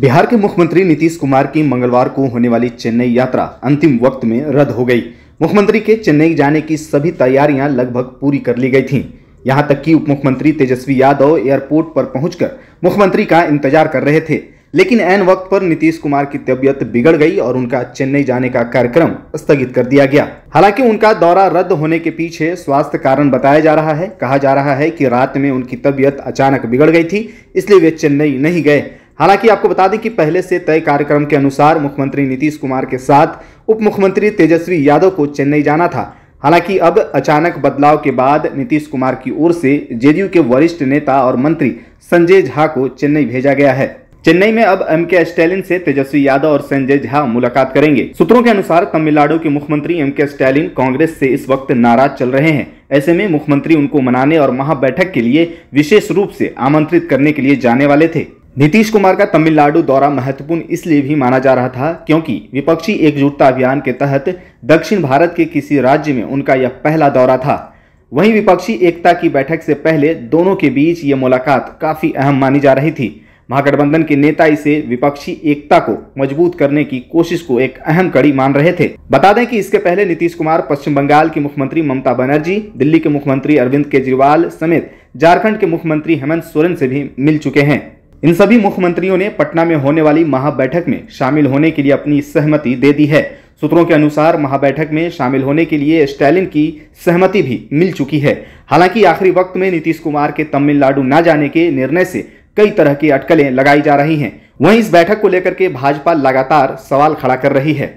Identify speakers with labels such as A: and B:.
A: बिहार के मुख्यमंत्री नीतीश कुमार की मंगलवार को होने वाली चेन्नई यात्रा अंतिम वक्त में रद्द हो गई मुख्यमंत्री के चेन्नई जाने की सभी तैयारियां लगभग पूरी कर ली गई थीं यहां तक कि उप मुख्यमंत्री तेजस्वी यादव एयरपोर्ट पर पहुंचकर मुख्यमंत्री का इंतजार कर रहे थे लेकिन ऐन वक्त पर नीतीश कुमार की तबियत बिगड़ गई और उनका चेन्नई जाने का कार्यक्रम स्थगित कर दिया गया हालांकि उनका दौरा रद्द होने के पीछे स्वास्थ्य कारण बताया जा रहा है कहा जा रहा है कि रात में उनकी तबियत अचानक बिगड़ गई थी इसलिए वे चेन्नई नहीं गए हालांकि आपको बता दें कि पहले से तय कार्यक्रम के अनुसार मुख्यमंत्री नीतीश कुमार के साथ उप मुख्यमंत्री तेजस्वी यादव को चेन्नई जाना था हालांकि अब अचानक बदलाव के बाद नीतीश कुमार की ओर से जेडीयू के वरिष्ठ नेता और मंत्री संजय झा को चेन्नई भेजा गया है चेन्नई में अब एम के स्टैलिन से तेजस्वी यादव और संजय झा मुलाकात करेंगे सूत्रों के अनुसार तमिलनाडु के मुख्यमंत्री एम के स्टैलिन कांग्रेस से इस वक्त नाराज चल रहे हैं ऐसे में मुख्यमंत्री उनको मनाने और महाबैठक के लिए विशेष रूप से आमंत्रित करने के लिए जाने वाले थे नीतीश कुमार का तमिलनाडु दौरा महत्वपूर्ण इसलिए भी माना जा रहा था क्योंकि विपक्षी एकजुटता अभियान के तहत दक्षिण भारत के किसी राज्य में उनका यह पहला दौरा था वहीं विपक्षी एकता की बैठक से पहले दोनों के बीच ये मुलाकात काफ़ी अहम मानी जा रही थी महागठबंधन के नेता इसे विपक्षी एकता को मजबूत करने की कोशिश को एक अहम कड़ी मान रहे थे बता दें कि इसके पहले नीतीश कुमार पश्चिम बंगाल की मुख्यमंत्री ममता बनर्जी दिल्ली के मुख्यमंत्री अरविंद केजरीवाल समेत झारखंड के मुख्यमंत्री हेमंत सोरेन से भी मिल चुके हैं इन सभी मुख्यमंत्रियों ने पटना में होने वाली महाबैठक में शामिल होने के लिए अपनी सहमति दे दी है सूत्रों के अनुसार महाबैठक में शामिल होने के लिए स्टैलिन की सहमति भी मिल चुकी है हालांकि आखिरी वक्त में नीतीश कुमार के तमिलनाडु न जाने के निर्णय से कई तरह की अटकलें लगाई जा रही हैं वहीं इस बैठक को लेकर के भाजपा लगातार सवाल खड़ा कर रही है